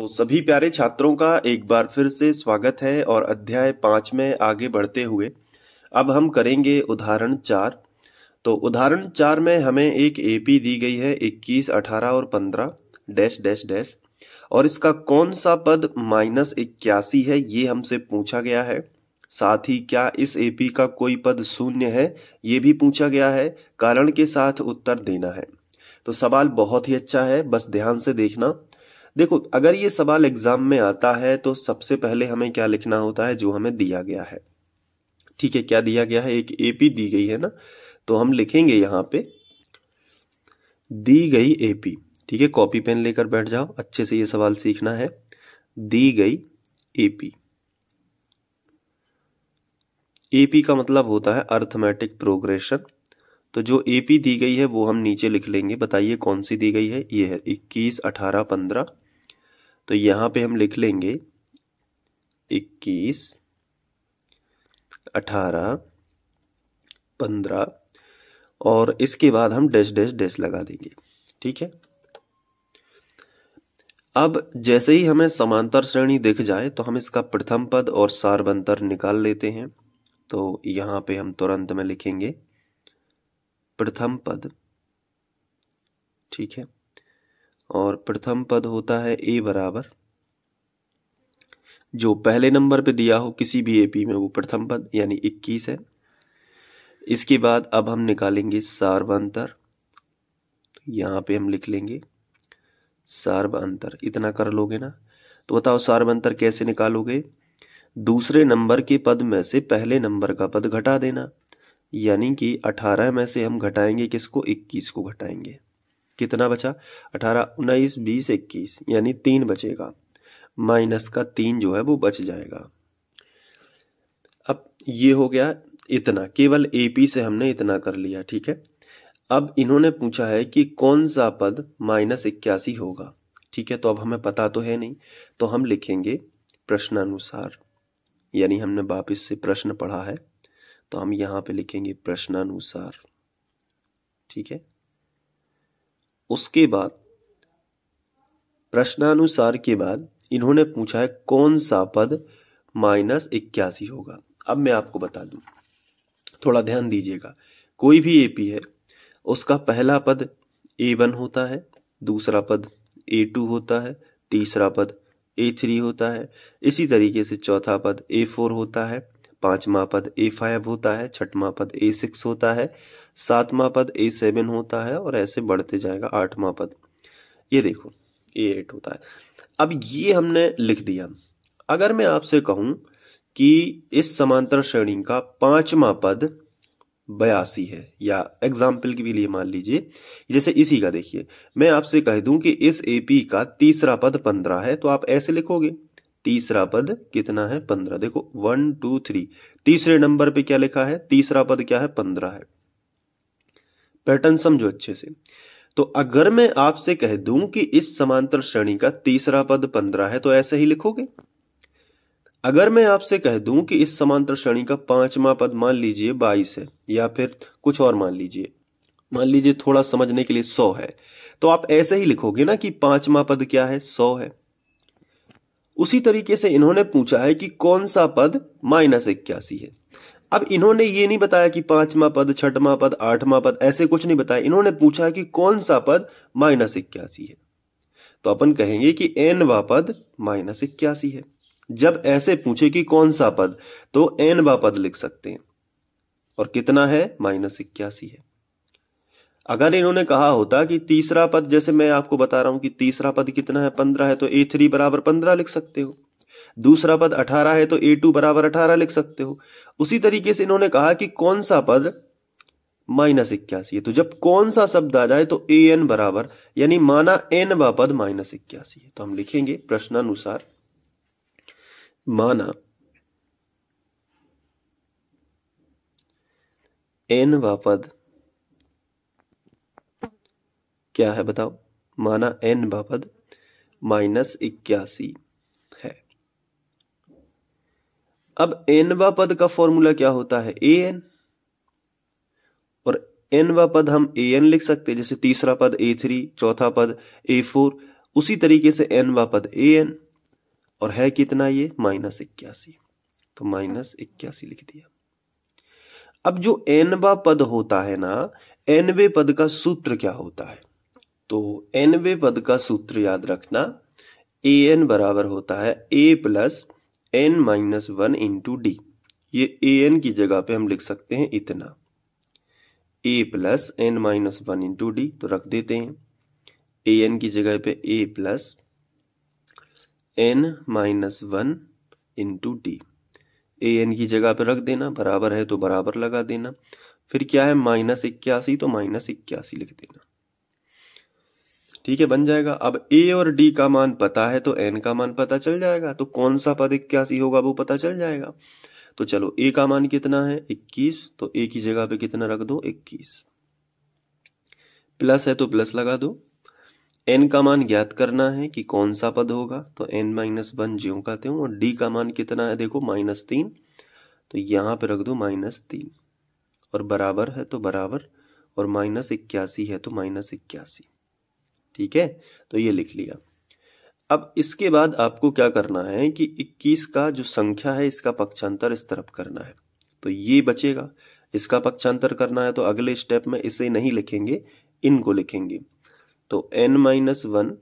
तो सभी प्यारे छात्रों का एक बार फिर से स्वागत है और अध्याय पांच में आगे बढ़ते हुए अब हम करेंगे उदाहरण चार तो उदाहरण चार में हमें एक एपी दी गई है इक्कीस अठारह और पंद्रह डैश डैश डैश और इसका कौन सा पद माइनस इक्यासी है ये हमसे पूछा गया है साथ ही क्या इस एपी का कोई पद शून्य है ये भी पूछा गया है कारण के साथ उत्तर देना है तो सवाल बहुत ही अच्छा है बस ध्यान से देखना देखो अगर ये सवाल एग्जाम में आता है तो सबसे पहले हमें क्या लिखना होता है जो हमें दिया गया है ठीक है क्या दिया गया है एक एपी दी गई है ना तो हम लिखेंगे यहां पे दी गई एपी ठीक है कॉपी पेन लेकर बैठ जाओ अच्छे से ये सवाल सीखना है दी गई एपी एपी का मतलब होता है अर्थमेटिक प्रोग्रेशन तो जो एपी दी गई है वो हम नीचे लिख लेंगे बताइए कौन सी दी गई है ये है इक्कीस अठारह पंद्रह तो यहां पे हम लिख लेंगे इक्कीस अठारह पंद्रह और इसके बाद हम डैश डैश डैश लगा देंगे ठीक है अब जैसे ही हमें समांतर श्रेणी दिख जाए तो हम इसका प्रथम पद और सार्वंतर निकाल लेते हैं तो यहां पे हम तुरंत में लिखेंगे प्रथम पद ठीक है और प्रथम पद होता है ए बराबर जो पहले नंबर पे दिया हो किसी भी एपी में वो प्रथम पद यानी इक्कीस है इसके बाद अब हम निकालेंगे सार्व अंतर तो यहाँ पे हम लिख लेंगे सार्व अंतर इतना कर लोगे ना तो बताओ सार्व अंतर कैसे निकालोगे दूसरे नंबर के पद में से पहले नंबर का पद घटा देना यानी कि 18 में से हम घटाएंगे किसको 21 को घटाएंगे कितना बचा अठारह उन्नीस बीस इक्कीस यानी तीन बचेगा माइनस का तीन जो है वो बच जाएगा अब ये हो गया इतना केवल एपी से हमने इतना कर लिया ठीक है अब इन्होंने पूछा है कि कौन सा पद माइनस इक्यासी होगा ठीक है तो अब हमें पता तो है नहीं तो हम लिखेंगे प्रश्नानुसार यानी हमने वापिस से प्रश्न पढ़ा है तो हम यहां पे लिखेंगे प्रश्नानुसार ठीक है उसके बाद प्रश्नानुसार के बाद इन्होंने पूछा है कौन सा पद माइनस इक्यासी होगा अब मैं आपको बता दूं थोड़ा ध्यान दीजिएगा कोई भी एपी है उसका पहला पद ए वन होता है दूसरा पद ए टू होता है तीसरा पद ए थ्री होता है इसी तरीके से चौथा पद ए फोर होता है पांचवा पद ए फाइव होता है छठवा पद ए सिक्स होता है सातवां पद ए सेवन होता है और ऐसे बढ़ते जाएगा आठवां पद ये देखो ए एट होता है अब ये हमने लिख दिया अगर मैं आपसे कहूं कि इस समांतर श्रेणी का पांचवा पद बयासी है या एग्जाम्पल के लिए मान लीजिए जैसे इसी का देखिए मैं आपसे कह दूं कि इस एपी का तीसरा पद पंद्रह है तो आप ऐसे लिखोगे तीसरा पद कितना है पंद्रह देखो वन टू थ्री तीसरे नंबर पे क्या लिखा है तीसरा पद क्या है पंद्रह है पैटर्न समझो अच्छे से तो अगर मैं आपसे कह दूं कि इस समांतर श्रेणी का तीसरा पद पंद्रह है तो ऐसे ही लिखोगे अगर मैं आपसे कह दूं कि इस समांतर श्रेणी का पांचवा पद मान लीजिए बाईस है या फिर कुछ और मान लीजिए मान लीजिए थोड़ा समझने के लिए सौ है तो आप ऐसे ही लिखोगे ना कि पांचवा पद क्या है सौ है उसी तरीके से इन्होंने पूछा है कि कौन सा पद माइनस इक्यासी है अब इन्होंने ये नहीं बताया कि पांचवा पद छठवा पद आठवां पद ऐसे कुछ नहीं बताया इन्होंने पूछा कि कौन सा पद माइनस इक्यासी है तो अपन कहेंगे कि एन व पद माइनस इक्यासी है जब ऐसे पूछे कि कौन सा पद तो एन व पद लिख सकते हैं और कितना है माइनस इक्यासी है अगर इन्होंने कहा होता कि तीसरा पद जैसे मैं आपको बता रहा हूं कि तीसरा पद कितना है पंद्रह है तो ए थ्री बराबर पंद्रह लिख सकते हो दूसरा पद अठारह है तो ए टू बराबर अठारह लिख सकते हो उसी तरीके से इन्होंने कहा कि कौन सा पद माइनस इक्यासी है तो जब कौन सा शब्द आ जाए तो ए एन बराबर यानी माना एन व पद माइनस इक्यासी है तो हम लिखेंगे प्रश्नानुसार माना एन व पद क्या है बताओ माना एन व पद माइनस इक्यासी अब एनवा पद का फॉर्मूला क्या होता है ए एन और एनवा पद हम ए एन लिख सकते हैं जैसे तीसरा पद ए थ्री चौथा पद ए फोर उसी तरीके से एनवा पद ए एन और है कितना ये माइनस इक्यासी तो माइनस इक्यासी लिख दिया अब जो एनवा पद होता है ना एनवे पद का सूत्र क्या होता है तो एनवे पद का सूत्र याद रखना ए एन बराबर होता है A plus N minus one into D ये ए एन की जगह पे हम लिख सकते हैं इतना A plus N minus one into D तो रख देते हैं ए एन की जगह पे A plus N minus one into D A N की जगह पे रख देना बराबर है तो बराबर लगा देना फिर क्या है माइनस इक्यासी तो माइनस इक्यासी लिख देना ठीक है बन जाएगा अब ए और डी का मान पता है तो एन का मान पता चल जाएगा तो कौन सा पद इक्यासी होगा वो पता चल जाएगा तो चलो ए का मान कितना है इक्कीस तो ए की जगह पे कितना रख दो इक्कीस प्लस है तो प्लस लगा दो एन का मान ज्ञात करना है कि कौन सा पद होगा तो एन माइनस वन ज्यो कहते हो और डी का मान कितना है देखो माइनस तीन तो यहां पे रख दो माइनस तीन और बराबर है तो बराबर और माइनस इक्यासी है तो माइनस इक्यासी ठीक है तो ये लिख लिया अब इसके बाद आपको क्या करना है कि 21 का जो संख्या है इसका पक्षांतर इस तरफ करना है तो ये बचेगा इसका पक्षांतर करना है तो अगले स्टेप में इसे नहीं लिखेंगे इनको लिखेंगे तो एन माइनस वन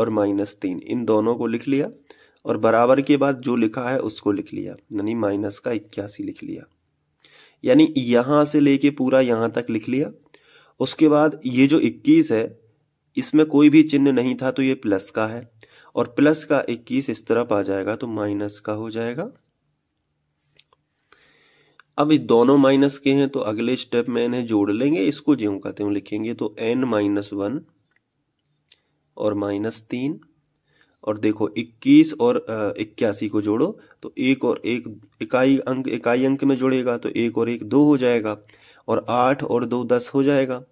और माइनस तीन इन दोनों को लिख लिया और बराबर के बाद जो लिखा है उसको लिख लिया यानी माइनस का इक्यासी लिख लिया यानी यहां से लेके पूरा यहां तक लिख लिया उसके बाद ये जो 21 है इसमें कोई भी चिन्ह नहीं था तो ये प्लस का है और प्लस का 21 इस तरफ आ जाएगा तो माइनस का हो जाएगा अब दोनों माइनस के हैं तो अगले स्टेप में इन्हें जोड़ लेंगे इसको जो कहते हैं लिखेंगे तो एन माइनस वन और माइनस तीन और देखो 21 और इक्यासी को जोड़ो तो एक और एक इकाई अंक इकाई अंक में जोड़ेगा तो एक और एक दो हो जाएगा और आठ और दो दस हो जाएगा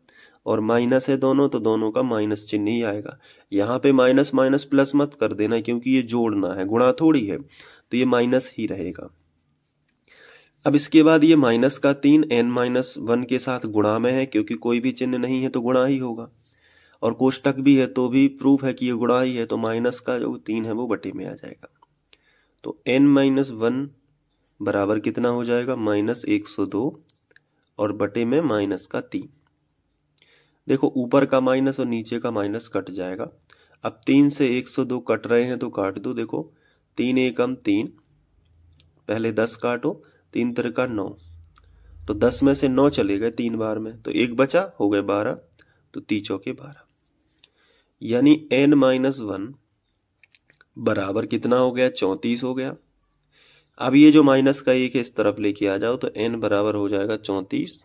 और माइनस है दोनों तो दोनों का माइनस चिन्ह ही आएगा यहाँ पे माइनस माइनस प्लस मत कर देना क्योंकि ये जोड़ना है गुणा थोड़ी है तो ये माइनस ही रहेगा अब इसके बाद ये माइनस का तीन एन माइनस वन के साथ गुणा में है क्योंकि कोई भी चिन्ह नहीं है तो गुणा ही होगा और कोष्टक भी है तो भी प्रूफ है कि ये गुणा ही है तो माइनस का जो तीन है वो बटे में आ जाएगा तो एन माइनस वन बराबर कितना हो जाएगा माइनस एक सौ दो और बटे में माइनस का तीन देखो ऊपर का माइनस और नीचे का माइनस कट जाएगा अब तीन से एक सौ दो कट रहे हैं तो काट दो देखो तीन एकम तीन पहले दस काटो तीन का नौ तो दस में से नौ चले गए तीन बार में तो एक बचा हो गए बारह तो ती चौके बारह यानी एन माइनस वन बराबर कितना हो गया चौंतीस हो गया अब ये जो माइनस का एक है इस तरफ लेके आ जाओ तो एन बराबर हो जाएगा चौंतीस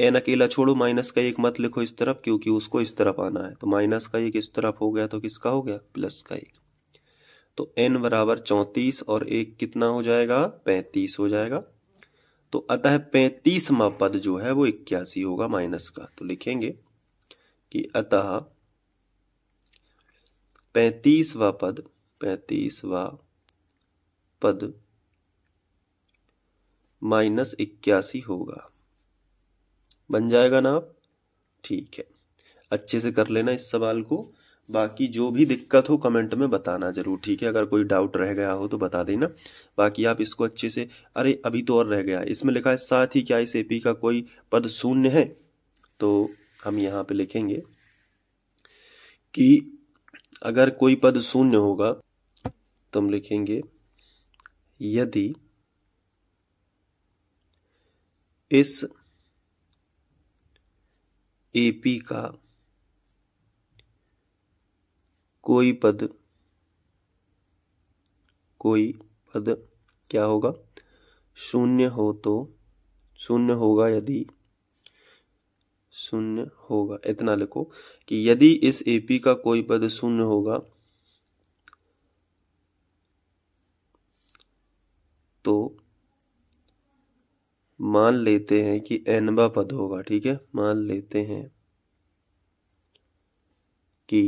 एन अकेला छोड़ो माइनस का एक मत लिखो इस तरफ क्योंकि उसको इस तरफ आना है तो माइनस का एक इस तरफ हो गया तो किसका हो गया प्लस का एक तो एन बराबर चौंतीस और एक कितना हो जाएगा पैंतीस हो जाएगा तो अतः पैंतीसवा पद जो है वो इक्यासी होगा माइनस का तो लिखेंगे कि अतः पैंतीसवा पद पैंतीसवा पद माइनस इक्यासी होगा बन जाएगा ना आप ठीक है अच्छे से कर लेना इस सवाल को बाकी जो भी दिक्कत हो कमेंट में बताना जरूर ठीक है अगर कोई डाउट रह गया हो तो बता देना बाकी आप इसको अच्छे से अरे अभी तो और रह गया इसमें लिखा है साथ ही क्या इस एपी का कोई पद शून्य है तो हम यहाँ पे लिखेंगे कि अगर कोई पद शून्य होगा तो हम लिखेंगे यदि इस एपी का कोई पद कोई पद क्या होगा शून्य हो तो शून्य होगा यदि शून्य होगा इतना लिखो कि यदि इस एपी का कोई पद शून्य होगा तो मान लेते हैं कि एनवा पद होगा ठीक है मान लेते हैं कि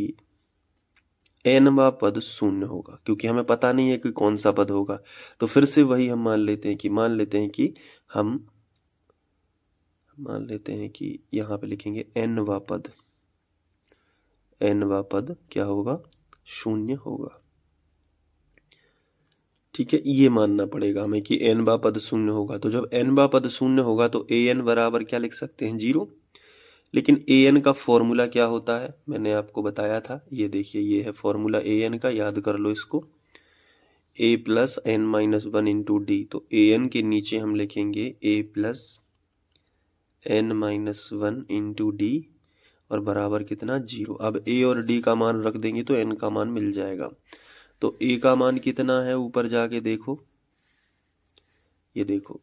एनवा पद शून्य होगा क्योंकि हमें पता नहीं है कि कौन सा पद होगा तो फिर से वही हम मान लेते हैं कि मान लेते हैं कि हम मान लेते हैं कि यहां पे लिखेंगे एनवा पद एनवा पद क्या होगा शून्य होगा ठीक है ये मानना पड़ेगा हमें कि एन बा पद शून्य होगा तो जब एन बा पद शून्य होगा तो ए एन बराबर क्या लिख सकते हैं जीरो लेकिन ए एन का फॉर्मूला क्या होता है मैंने आपको बताया था ये देखिए ये है फॉर्मूला ए एन का याद कर लो इसको A plus N minus one into D तो ए एन के नीचे हम लिखेंगे A plus N minus one into D और बराबर कितना जीरो अब ए और डी का मान रख देंगे तो एन का मान मिल जाएगा तो ए का मान कितना है ऊपर जाके देखो ये देखो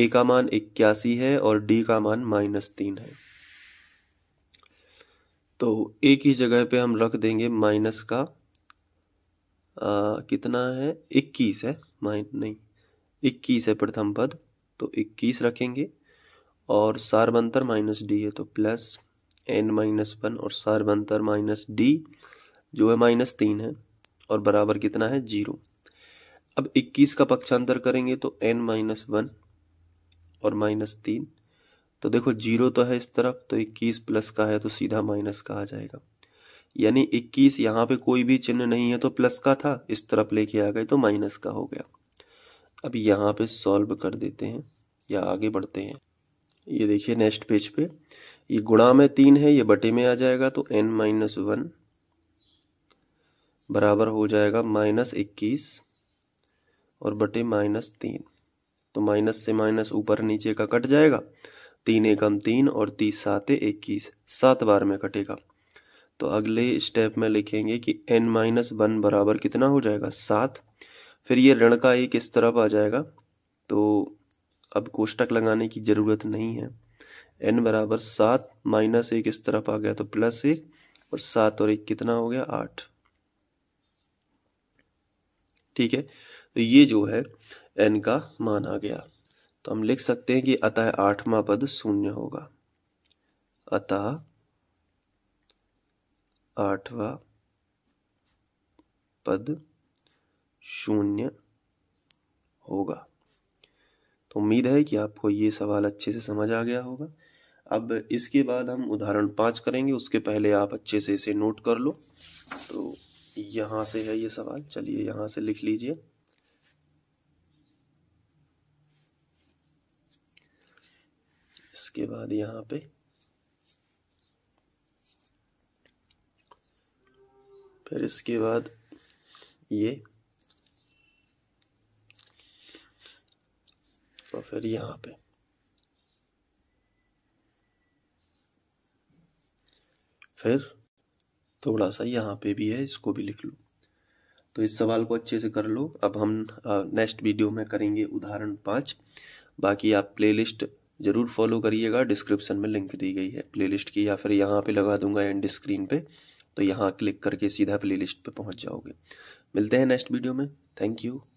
ए का मान इक्यासी है और डी का मान माइनस तीन है तो ए की जगह पे हम रख देंगे माइनस का आ, कितना है इक्कीस है माइन नहीं इक्कीस है प्रथम पद तो इक्कीस रखेंगे और बंतर माइनस डी है तो प्लस एन माइनस वन और बंतर माइनस डी जो है माइनस तीन है और बराबर कितना है जीरो अब 21 का पक्षांतर करेंगे तो एन माइनस वन और माइनस तीन तो देखो जीरो तो है इस तरफ तो 21 प्लस का है तो सीधा माइनस का आ जाएगा यानी 21 यहाँ पे कोई भी चिन्ह नहीं है तो प्लस का था इस तरफ लेके आ गए तो माइनस का हो गया अब यहाँ पे सॉल्व कर देते हैं या आगे बढ़ते हैं ये देखिए नेक्स्ट पेज पे ये गुणा में तीन है ये बटे में आ जाएगा तो एन माइनस वन बराबर हो जाएगा माइनस इक्कीस और बटे माइनस तीन तो माइनस से माइनस ऊपर नीचे का कट जाएगा तीन एकम तीन और तीस सात इक्कीस सात बार में कटेगा तो अगले स्टेप में लिखेंगे कि एन माइनस वन बराबर कितना हो जाएगा सात फिर ये ऋण का एक इस तरफ आ जाएगा तो अब कोष्टक लगाने की ज़रूरत नहीं है एन बराबर सात माइनस एक इस तरफ आ गया तो प्लस एक और सात और एक कितना हो गया आठ ठीक है तो ये जो है एन का मान आ गया तो हम लिख सकते हैं कि अतः आठवा पद शून्य होगा अतः आठवा पद शून्य होगा तो उम्मीद है कि आपको ये सवाल अच्छे से समझ आ गया होगा अब इसके बाद हम उदाहरण पांच करेंगे उसके पहले आप अच्छे से इसे नोट कर लो तो यहां से है ये सवाल चलिए यहां से लिख लीजिए इसके बाद यहां पे फिर इसके बाद ये और फिर यहाँ पे फिर थोड़ा सा यहाँ पे भी है इसको भी लिख लो तो इस सवाल को अच्छे से कर लो अब हम नेक्स्ट वीडियो में करेंगे उदाहरण पाँच बाकी आप प्लेलिस्ट ज़रूर फॉलो करिएगा डिस्क्रिप्शन में लिंक दी गई है प्लेलिस्ट की या फिर यहाँ पे लगा दूंगा एंड स्क्रीन पे तो यहाँ क्लिक करके सीधा प्लेलिस्ट पे पहुँच जाओगे मिलते हैं नेक्स्ट वीडियो में थैंक यू